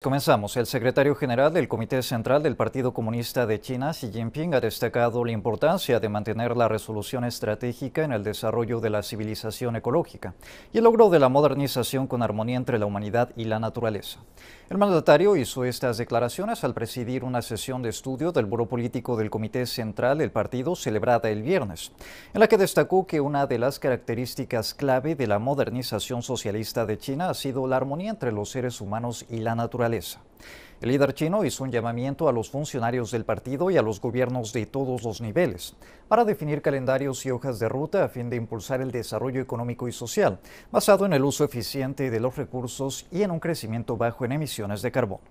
Comenzamos. El secretario general del Comité Central del Partido Comunista de China, Xi Jinping, ha destacado la importancia de mantener la resolución estratégica en el desarrollo de la civilización ecológica y el logro de la modernización con armonía entre la humanidad y la naturaleza. El mandatario hizo estas declaraciones al presidir una sesión de estudio del Buró Político del Comité Central del Partido celebrada el viernes, en la que destacó que una de las características clave de la modernización socialista de China ha sido la armonía entre los seres humanos y la naturaleza. El líder chino hizo un llamamiento a los funcionarios del partido y a los gobiernos de todos los niveles para definir calendarios y hojas de ruta a fin de impulsar el desarrollo económico y social, basado en el uso eficiente de los recursos y en un crecimiento bajo en emisiones de carbono.